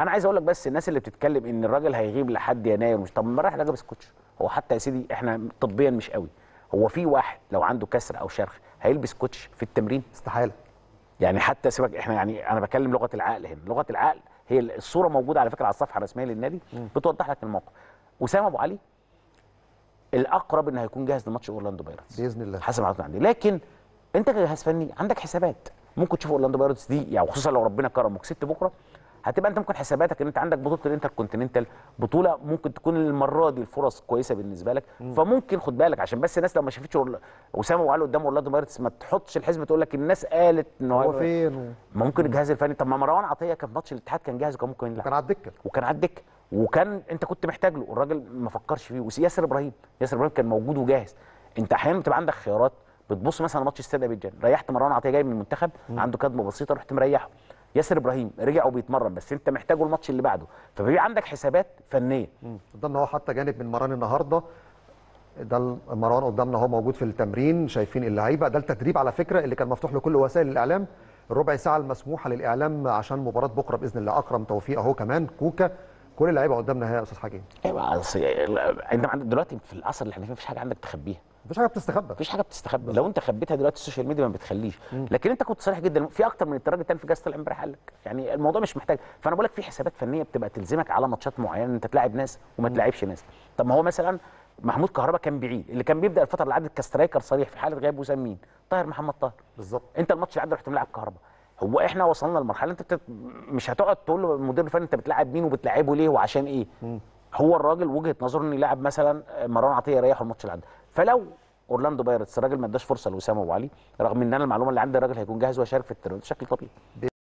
انا عايز اقول لك بس الناس اللي بتتكلم ان الراجل هيغيب لحد يناير مش طب ما راح رجب سكوتش هو حتى يا سيدي احنا طبيا مش قوي هو في واحد لو عنده كسر او شرخ هيلبس كوتش في التمرين استحاله يعني حتى سيبك احنا يعني انا بكلم لغه العقل هنا لغه العقل هي الصوره موجوده على فكره على الصفحه الرسميه للنادي بتوضح لك الموقف اسامه ابو علي الاقرب ان هيكون جاهز لماتش اورلاندو بايرتس باذن الله حسب ما عندي لكن انت كجهاز فني عندك حسابات ممكن تشوف اورلاندو بايرتس دي يعني خصوصا لو ربنا كرمك ست بكره هتبقى انت ممكن حساباتك ان انت عندك بطوله الانتر كونتيننتال بطوله ممكن تكون المره دي الفرص كويسه بالنسبه لك مم. فممكن خد بالك عشان بس الناس لو ما شافتش اسامه وقال قدام اورلاندو مارتس ما تحطش الحزب تقول لك الناس قالت ان هو فين ممكن الجهاز الفني طب ما مروان عطيه كان ماتش الاتحاد كان جاهز وكان ممكن يلعب كان على الدكه وكان على الدكه وكان انت كنت محتاج له الراجل ما فكرش فيه وياسر ابراهيم ياسر ابراهيم كان موجود وجاهز انت احيانا بتبقى عندك خيارات بتبص مثلا ماتش استاد ابيجان ريحت مروان عطيه جاي من المنتخب عنده كدمه بسيطه رحت مريحه ياسر ابراهيم رجع وبيتمرن بس انت محتاجه الماتش اللي بعده فبيبقى عندك حسابات فنيه قدامنا ان هو حتى جانب من مران النهارده ده المران قدامنا هو موجود في التمرين شايفين اللعيبه ده التدريب على فكره اللي كان مفتوح لكل وسائل الاعلام الربع ساعه المسموحه للاعلام عشان مباراه بكره باذن الله اكرم توفيق اهو كمان كوكا كل اللعيبه قدامنا اهي يا استاذ حكيم ايوه يعني انت دلوقتي في العصر اللي احنا فيه مفيش حاجه عندك تخبيها مفيش حاجه بتستخبى مفيش حاجه بتستخبى لو انت خبيتها دلوقتي السوشيال ميديا ما بتخليش مم. لكن انت كنت صريح جدا في اكتر من التراجل تاني في جاز طلع امبارح قال لك يعني الموضوع مش محتاج فانا بقول لك في حسابات فنيه بتبقى تلزمك على ماتشات معينه انت تلاعب ناس وما تلاعبش ناس طب ما هو مثلا محمود كهربا كان بعيد اللي كان بيبدا الفتره اللي عدت كاسترايكر صريح في حاله غياب وسام مين طاهر محمد طاهر بالظبط انت الماتش اللي عدى رحت ملاعب كهربا هو احنا وصلنا لمرحله انت بتت... مش هتقعد تقول له المدير الفني انت بتلاعب مين وبتلاعبه ليه وعشان ايه مم. هو الراجل وجهه نظره انه يلعب مثلا آه، مروان عطيه يريحه الماتش اللي عنده فلو اورلاندو بايرتس الراجل ما اداش فرصه لوسام ابو علي رغم ان انا المعلومه اللي عندي الراجل هيكون جاهز وهيشارك في التورنيو بشكل طبيعي